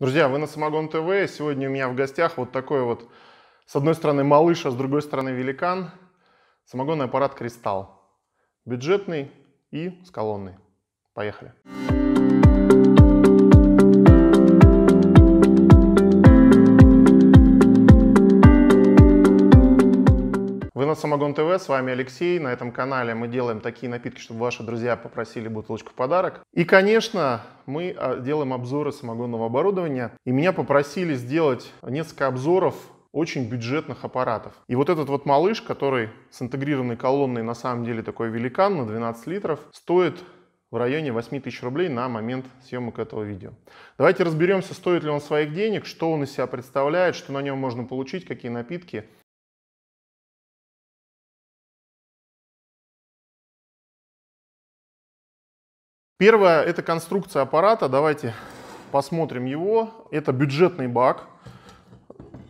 Друзья, вы на Самогон ТВ. Сегодня у меня в гостях вот такой вот, с одной стороны малыш, а с другой стороны великан. Самогонный аппарат «Кристалл». Бюджетный и с колонной. Поехали. Поехали. на Самогон ТВ, с вами Алексей. На этом канале мы делаем такие напитки, чтобы ваши друзья попросили бутылочку в подарок. И, конечно, мы а, делаем обзоры самогонного оборудования. И меня попросили сделать несколько обзоров очень бюджетных аппаратов. И вот этот вот малыш, который с интегрированной колонной на самом деле такой великан на 12 литров, стоит в районе 8 тысяч рублей на момент съемок этого видео. Давайте разберемся, стоит ли он своих денег, что он из себя представляет, что на нем можно получить, какие напитки – Первое – это конструкция аппарата. Давайте посмотрим его. Это бюджетный бак.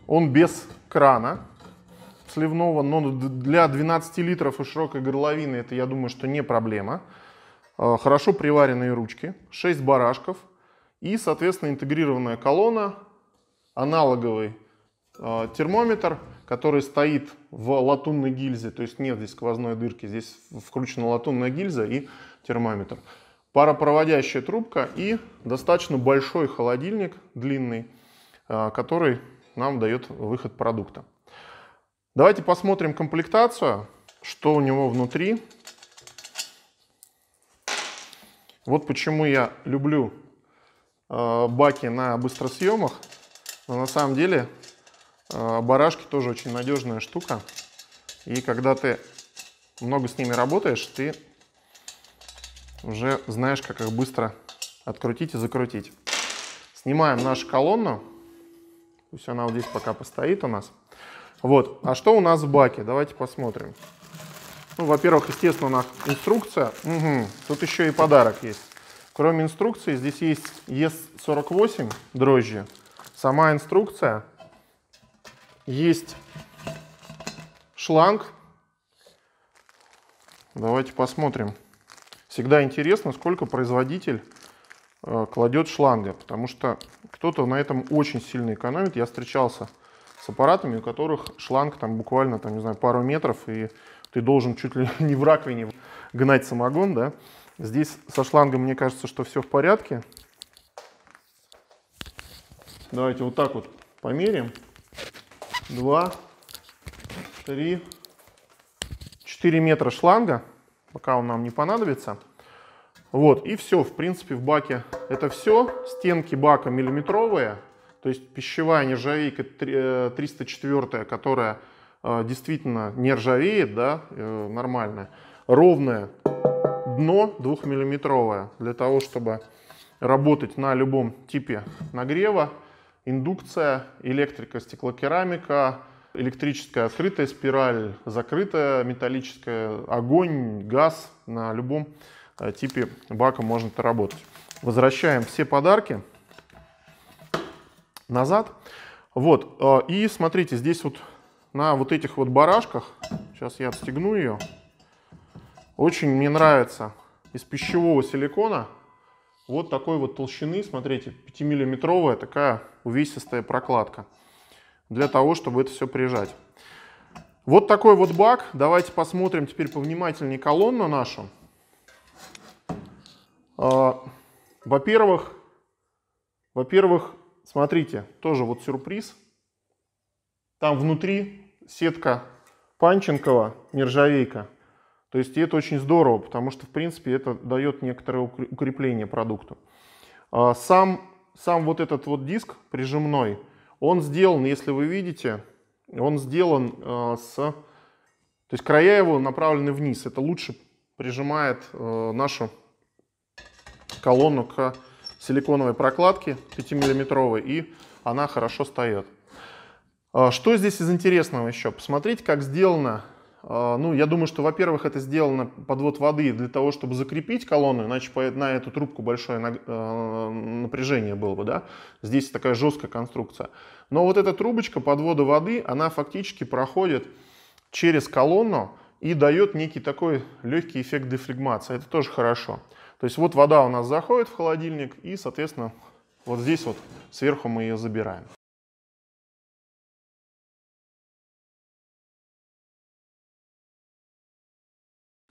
Он без крана сливного, но для 12 литров и широкой горловины это, я думаю, что не проблема. А, хорошо приваренные ручки, 6 барашков и, соответственно, интегрированная колонна, аналоговый а, термометр, который стоит в латунной гильзе, то есть нет здесь сквозной дырки, здесь вкручена латунная гильза и термометр паропроводящая трубка и достаточно большой холодильник длинный, а, который нам дает выход продукта. Давайте посмотрим комплектацию, что у него внутри. Вот почему я люблю а, баки на быстросъемах, но на самом деле а, барашки тоже очень надежная штука. И когда ты много с ними работаешь, ты уже знаешь, как их быстро открутить и закрутить. Снимаем нашу колонну. Пусть она вот здесь пока постоит у нас. Вот. А что у нас в баке? Давайте посмотрим. Ну, во-первых, естественно, у нас инструкция. Угу. Тут еще и подарок есть. Кроме инструкции, здесь есть ес 48 дрожжи. Сама инструкция. Есть шланг. Давайте посмотрим. Всегда интересно, сколько производитель э, кладет шланга, потому что кто-то на этом очень сильно экономит. Я встречался с аппаратами, у которых шланг там буквально, там, не знаю, пару метров, и ты должен чуть ли не в раковине гнать самогон, да. Здесь со шлангом, мне кажется, что все в порядке. Давайте вот так вот померим: Два, три, четыре метра шланга пока он нам не понадобится. Вот, и все, в принципе, в баке это все. Стенки бака миллиметровые, то есть пищевая нержавейка 304, э, которая э, действительно не ржавеет, да, э, нормальная. Ровное дно 2-миллиметровое для того, чтобы работать на любом типе нагрева. Индукция, электрика, стеклокерамика, электрическая открытая спираль, закрытая металлическая, огонь, газ на любом э, типе бака можно это работать. Возвращаем все подарки назад. Вот, э, и смотрите, здесь вот на вот этих вот барашках, сейчас я отстегну ее, очень мне нравится из пищевого силикона вот такой вот толщины, смотрите, 5-миллиметровая такая увесистая прокладка для того, чтобы это все прижать. Вот такой вот бак. Давайте посмотрим теперь повнимательнее колонну нашу. А, во-первых, во-первых, смотрите, тоже вот сюрприз. Там внутри сетка Панченкова, нержавейка. То есть это очень здорово, потому что, в принципе, это дает некоторое укрепление продукту. А, сам, сам вот этот вот диск прижимной – он сделан, если вы видите, он сделан э, с... То есть края его направлены вниз. Это лучше прижимает э, нашу колонну к силиконовой прокладке 5-миллиметровой, и она хорошо встает. А что здесь из интересного еще? Посмотрите, как сделана а, ну, я думаю, что, во-первых, это сделано подвод воды для того, чтобы закрепить колонну, иначе на эту трубку большое э, напряжение было бы, да. Здесь такая жесткая конструкция. Но вот эта трубочка подвода воды, она фактически проходит через колонну и дает некий такой легкий эффект дефлегмации. Это тоже хорошо. То есть вот вода у нас заходит в холодильник и, соответственно, вот здесь вот сверху мы ее забираем.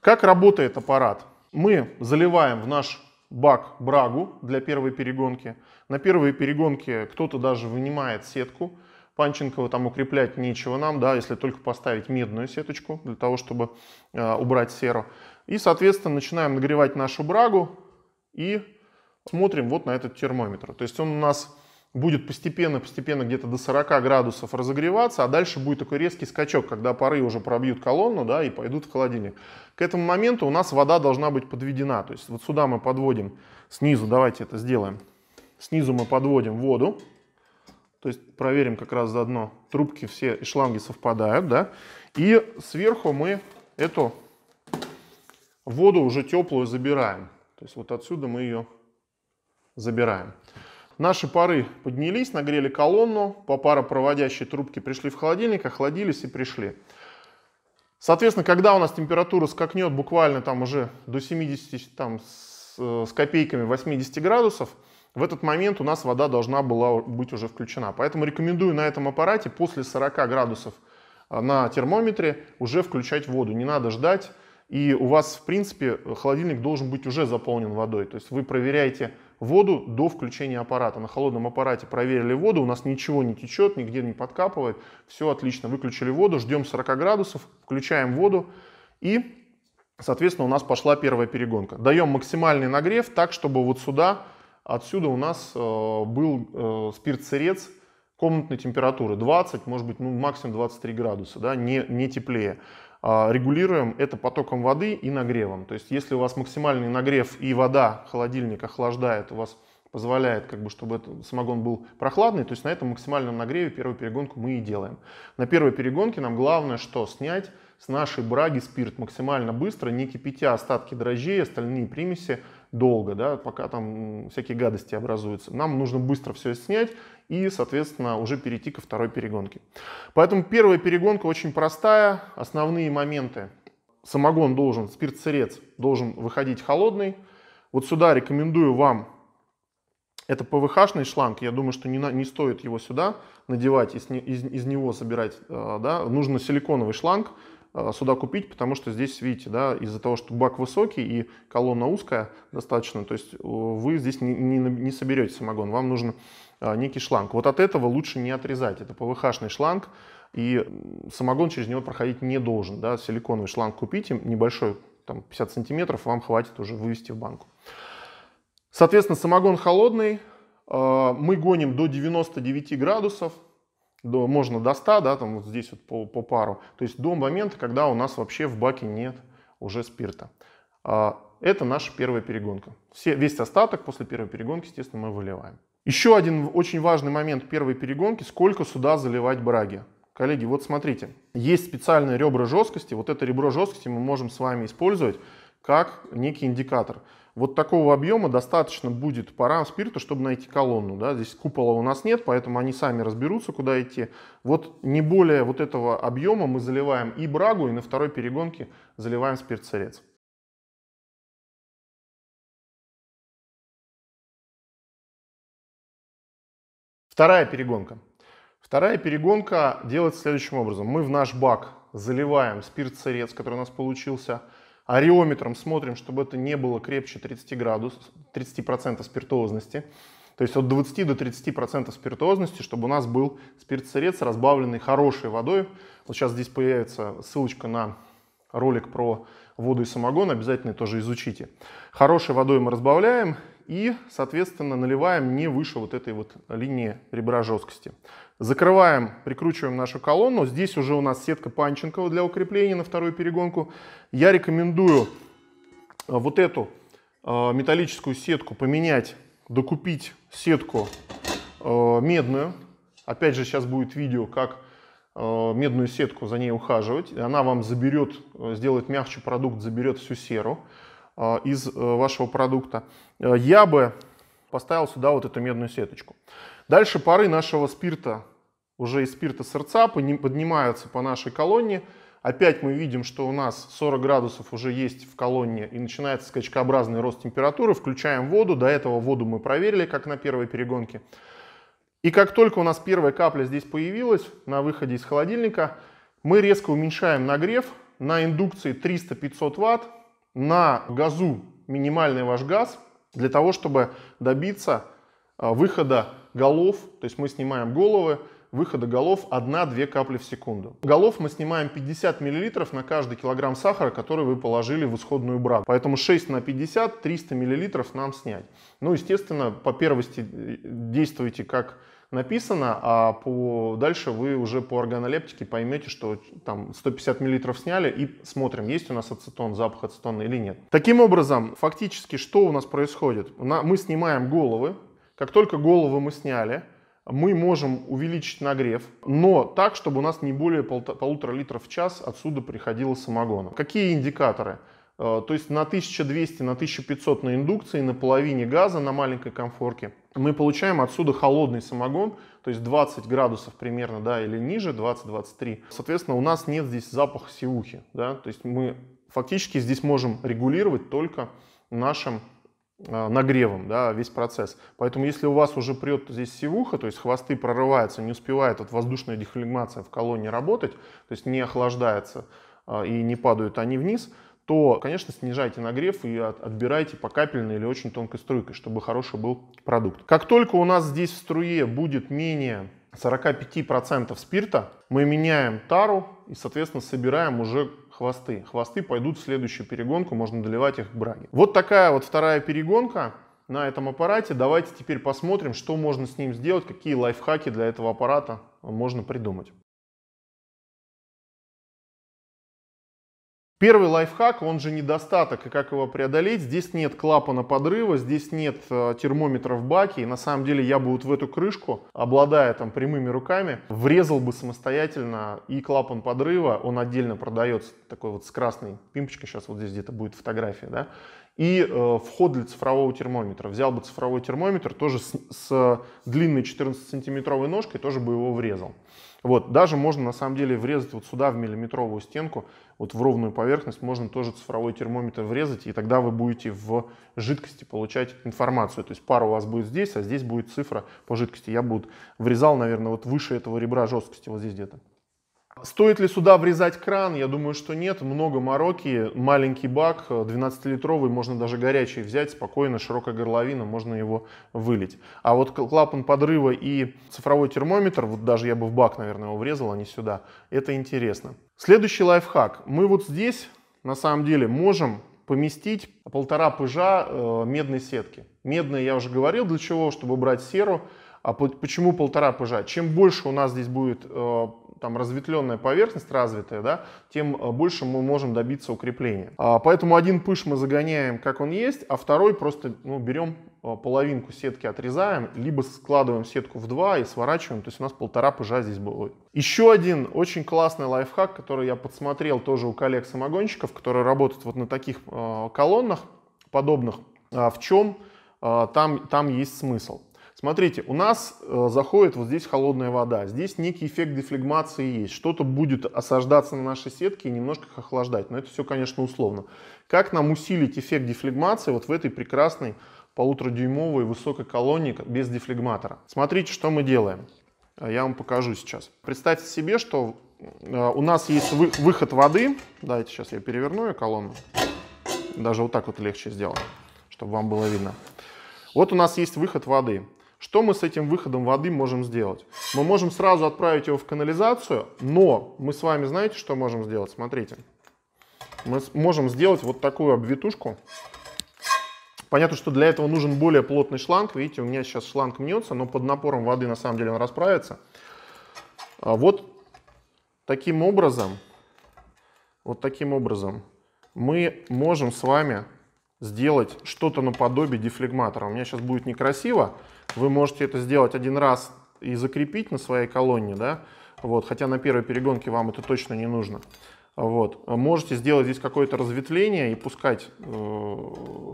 Как работает аппарат? Мы заливаем в наш бак брагу для первой перегонки. На первой перегонке кто-то даже вынимает сетку. Панченкова там укреплять нечего нам, да, если только поставить медную сеточку для того, чтобы э, убрать серу. И, соответственно, начинаем нагревать нашу брагу и смотрим вот на этот термометр. То есть он у нас будет постепенно-постепенно где-то до 40 градусов разогреваться, а дальше будет такой резкий скачок, когда пары уже пробьют колонну да, и пойдут в холодильник. К этому моменту у нас вода должна быть подведена. То есть вот сюда мы подводим, снизу давайте это сделаем. Снизу мы подводим воду, то есть проверим как раз заодно, трубки все и шланги совпадают, да. И сверху мы эту воду уже теплую забираем. То есть вот отсюда мы ее забираем. Наши пары поднялись, нагрели колонну, по паропроводящей трубке пришли в холодильник, охладились и пришли. Соответственно, когда у нас температура скакнет буквально там уже до 70 там, с, э, с копейками 80 градусов, в этот момент у нас вода должна была быть уже включена. Поэтому рекомендую на этом аппарате после 40 градусов э, на термометре уже включать воду. Не надо ждать. И у вас, в принципе, холодильник должен быть уже заполнен водой. То есть вы проверяете воду до включения аппарата. На холодном аппарате проверили воду, у нас ничего не течет, нигде не подкапывает, все отлично, выключили воду, ждем 40 градусов, включаем воду и, соответственно, у нас пошла первая перегонка. Даем максимальный нагрев так, чтобы вот сюда, отсюда у нас э, был э, спирт-сырец комнатной температуры 20, может быть, ну максимум 23 градуса, да, не, не теплее. А, регулируем это потоком воды и нагревом. То есть если у вас максимальный нагрев и вода, холодильник охлаждает, у вас позволяет, как бы, чтобы этот самогон был прохладный, то есть на этом максимальном нагреве первую перегонку мы и делаем. На первой перегонке нам главное что? Снять с нашей браги спирт максимально быстро, не кипятя остатки дрожжей, остальные примеси долго, да, пока там всякие гадости образуются. Нам нужно быстро все снять и, соответственно, уже перейти ко второй перегонке. Поэтому первая перегонка очень простая. Основные моменты. Самогон должен, спирт-сырец должен выходить холодный. Вот сюда рекомендую вам это ПВХ-шный шланг, я думаю, что не, на, не стоит его сюда надевать, из, из, из него собирать, э, да, нужно силиконовый шланг, Э, сюда купить, потому что здесь, видите, да, из-за того, что бак высокий и колонна узкая достаточно, то есть э, вы здесь не, не, не соберете самогон, вам нужен э, некий шланг. Вот от этого лучше не отрезать, это ПВХ-шный шланг, и самогон через него проходить не должен, да, силиконовый шланг купите, небольшой, там 50 сантиметров, вам хватит уже вывести в банку. Соответственно, самогон холодный, мы гоним до 99 градусов, до, можно до 100, да, там вот здесь вот по, по пару, то есть до момента, когда у нас вообще в баке нет уже спирта. А, это наша первая перегонка. Все, весь остаток после первой перегонки, естественно, мы выливаем. Еще один очень важный момент первой перегонки, сколько сюда заливать браги. Коллеги, вот смотрите, есть специальные ребра жесткости, вот это ребро жесткости мы можем с вами использовать как некий индикатор. Вот такого объема достаточно будет пара спирта, чтобы найти колонну. Да? Здесь купола у нас нет, поэтому они сами разберутся, куда идти. Вот не более вот этого объема мы заливаем и брагу, и на второй перегонке заливаем спирт-сырец. Вторая перегонка. Вторая перегонка делается следующим образом. Мы в наш бак заливаем спирт-сырец, который у нас получился – Ареометром смотрим, чтобы это не было крепче 30 градусов, 30% спиртозности. То есть от 20 до 30% спиртозности, чтобы у нас был спиртсырец, разбавленный хорошей водой. Вот сейчас здесь появится ссылочка на ролик про воду и самогон, обязательно тоже изучите. Хорошей водой мы разбавляем, и, соответственно, наливаем не выше вот этой вот линии ребра жесткости. Закрываем, прикручиваем нашу колонну. Здесь уже у нас сетка Панченкова для укрепления на вторую перегонку. Я рекомендую э, вот эту э, металлическую сетку поменять, докупить сетку э, медную. Опять же, сейчас будет видео, как медную сетку за ней ухаживать. Она вам заберет, сделает мягче продукт, заберет всю серу. А, из э, вашего продукта. Э, я бы поставил сюда вот эту медную сеточку. Дальше пары нашего спирта, уже из спирта сердца, поднимаются по нашей колонне. Опять мы видим, что у нас 40 градусов уже есть в колонне и начинается скачкообразный рост температуры. Включаем воду. До этого воду мы проверили, как на первой перегонке. И как только у нас первая капля здесь появилась, на выходе из холодильника, мы резко уменьшаем нагрев. На индукции 300-500 ватт на газу минимальный ваш газ для того, чтобы добиться а, выхода голов, то есть мы снимаем головы, выхода голов 1-2 капли в секунду. Голов мы снимаем 50 мл на каждый килограмм сахара, который вы положили в исходную браку. Поэтому 6 на 50, 300 мл нам снять. Ну, естественно, по первости э, действуйте как написано, а по, дальше вы уже по органолептике поймете, что там 150 мл сняли и смотрим, есть у нас ацетон, запах ацетона или нет. Таким образом, фактически что у нас происходит? Мы снимаем головы, как только головы мы сняли, мы можем увеличить нагрев, но так, чтобы у нас не более полутора литров в час отсюда приходило самогона. Какие индикаторы? Э, то есть на 1200, на 1500 на индукции, на половине газа, на маленькой комфорке мы получаем отсюда холодный самогон, то есть 20 градусов примерно, да, или ниже, 20-23. Соответственно, у нас нет здесь запаха сиухи, да, то есть мы фактически здесь можем регулировать только нашим э, нагревом, да, весь процесс. Поэтому если у вас уже прет здесь сивуха, то есть хвосты прорываются, не успевает вот воздушная дефлегмация в колонне работать, то есть не охлаждается э, и не падают они вниз – то, конечно, снижайте нагрев и отбирайте по капельной или очень тонкой струйкой, чтобы хороший был продукт. Как только у нас здесь в струе будет менее 45% спирта, мы меняем тару и, соответственно, собираем уже хвосты. Хвосты пойдут в следующую перегонку, можно доливать их к браге. Вот такая вот вторая перегонка на этом аппарате. Давайте теперь посмотрим, что можно с ним сделать, какие лайфхаки для этого аппарата можно придумать. Первый лайфхак, он же недостаток, и как его преодолеть? Здесь нет клапана подрыва, здесь нет э, термометра в баке, и на самом деле я бы вот в эту крышку, обладая там прямыми руками, врезал бы самостоятельно и клапан подрыва, он отдельно продается, такой вот с красной пимпочкой, сейчас вот здесь где-то будет фотография, да, и э, вход для цифрового термометра. Взял бы цифровой термометр тоже с, с длинной 14-сантиметровой ножкой, тоже бы его врезал. Вот, даже можно на самом деле врезать вот сюда в миллиметровую стенку, вот в ровную поверхность можно тоже цифровой термометр врезать, и тогда вы будете в жидкости получать информацию. То есть пара у вас будет здесь, а здесь будет цифра по жидкости. Я бы врезал, наверное, вот выше этого ребра жесткости, вот здесь где-то. Стоит ли сюда врезать кран? Я думаю, что нет. Много мороки. Маленький бак, 12-литровый, э, можно даже горячий взять, спокойно, широкая горловина, можно его вылить. А вот клапан подрыва и цифровой термометр, вот даже я бы в бак, наверное, его врезал, а не сюда. Это интересно. Следующий лайфхак. Мы вот здесь, на самом деле, можем поместить полтора пыжа э, медной сетки. Медная, я уже говорил, для чего? Чтобы брать серу. А почему полтора пыжа? Чем больше у нас здесь будет э, там разветвленная поверхность развитая, да, тем э, больше мы можем добиться укрепления. А, поэтому один пыш мы загоняем, как он есть, а второй просто ну, берем э, половинку сетки отрезаем, либо складываем сетку в два и сворачиваем, то есть у нас полтора пыжа здесь будет. Еще один очень классный лайфхак, который я подсмотрел тоже у коллег-самогонщиков, которые работают вот на таких э, колоннах подобных, э, в чем э, там, там есть смысл. Смотрите, у нас э, заходит вот здесь холодная вода, здесь некий эффект дефлегмации есть, что-то будет осаждаться на нашей сетке и немножко их охлаждать, но это все, конечно, условно. Как нам усилить эффект дефлегмации вот в этой прекрасной полуторадюймовой высокой колонии без дефлегматора? Смотрите, что мы делаем. Э, я вам покажу сейчас. Представьте себе, что э, у нас есть вы, выход воды. Давайте сейчас я переверну ее колонну. Даже вот так вот легче сделаю, чтобы вам было видно. Вот у нас есть выход воды. Что мы с этим выходом воды можем сделать? Мы можем сразу отправить его в канализацию, но мы с вами знаете, что можем сделать? Смотрите. Мы можем сделать вот такую обвитушку. Понятно, что для этого нужен более плотный шланг. Видите, у меня сейчас шланг мнется, но под напором воды на самом деле он расправится. А вот таким образом, вот таким образом мы можем с вами сделать что-то наподобие дефлегматора. У меня сейчас будет некрасиво. Вы можете это сделать один раз и закрепить на своей колонне, да? Вот, хотя на первой перегонке вам это точно не нужно. Вот. Можете сделать здесь какое-то разветвление и пускать, э,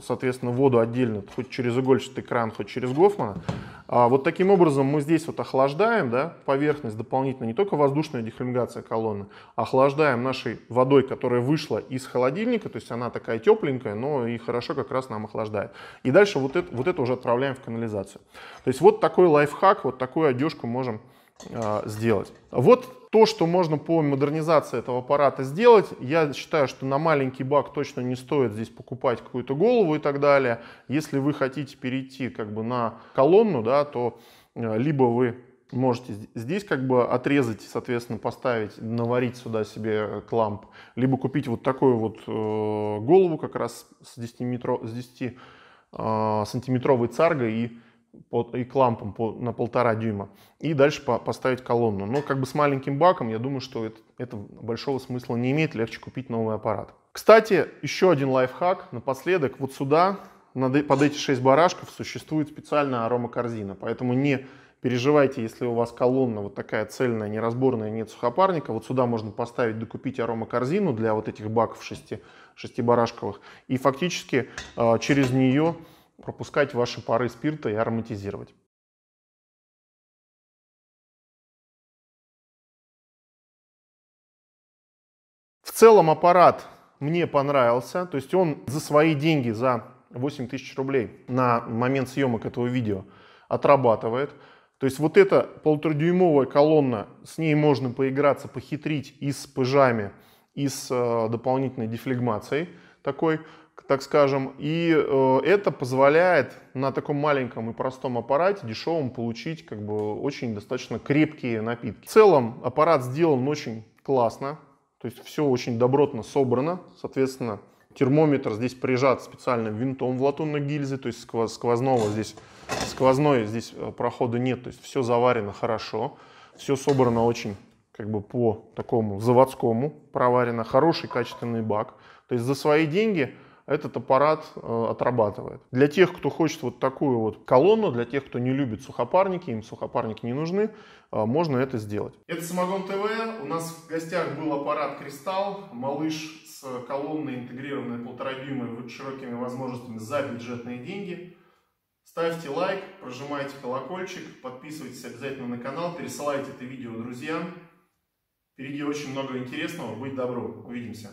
соответственно, воду отдельно, хоть через игольчатый кран, хоть через Гофмана. А вот таким образом мы здесь вот охлаждаем да, поверхность дополнительно, не только воздушная дехлюмигация колонны, охлаждаем нашей водой, которая вышла из холодильника, то есть она такая тепленькая, но и хорошо как раз нам охлаждает. И дальше вот это, вот это уже отправляем в канализацию. То есть вот такой лайфхак, вот такую одежку можем а, сделать. Вот то, что можно по модернизации этого аппарата сделать. Я считаю, что на маленький бак точно не стоит здесь покупать какую-то голову и так далее. Если вы хотите перейти как бы на колонну, да, то э, либо вы можете здесь как бы отрезать, и, соответственно, поставить, наварить сюда себе кламп, либо купить вот такую вот э, голову как раз с 10, метро, 10 сантиметровой царгой и под, и лампам по, на полтора дюйма и дальше по, поставить колонну. Но как бы с маленьким баком, я думаю, что это, это большого смысла не имеет, легче купить новый аппарат. Кстати, еще один лайфхак напоследок. Вот сюда, над, э, под эти 6 барашков, существует специальная аромакорзина, поэтому не переживайте, если у вас колонна вот такая цельная, неразборная, нет сухопарника, вот сюда можно поставить, докупить аромакорзину для вот этих баков шести, барашковых и фактически э, через нее пропускать ваши пары спирта и ароматизировать. В целом аппарат мне понравился, то есть он за свои деньги, за 8 тысяч рублей на момент съемок этого видео отрабатывает. То есть вот эта полуторадюймовая колонна, с ней можно поиграться, похитрить и с пыжами, и с э, дополнительной дефлегмацией такой так скажем. И э, это позволяет на таком маленьком и простом аппарате дешевом получить как бы очень достаточно крепкие напитки. В целом аппарат сделан очень классно, то есть все очень добротно собрано, соответственно термометр здесь прижат специальным винтом в латунной гильзе, то есть сквоз, сквозного здесь, сквозной здесь э, прохода нет, то есть все заварено хорошо, все собрано очень как бы по такому заводскому, проварено, хороший качественный бак. То есть за свои деньги этот аппарат э, отрабатывает. Для тех, кто хочет вот такую вот колонну, для тех, кто не любит сухопарники, им сухопарники не нужны, э, можно это сделать. Это Самогон ТВ. У нас в гостях был аппарат Кристалл, малыш с колонной интегрированной полторадюймой широкими возможностями за бюджетные деньги. Ставьте лайк, прожимайте колокольчик, подписывайтесь обязательно на канал, пересылайте это видео друзьям. Впереди очень много интересного. Будь добро. Увидимся.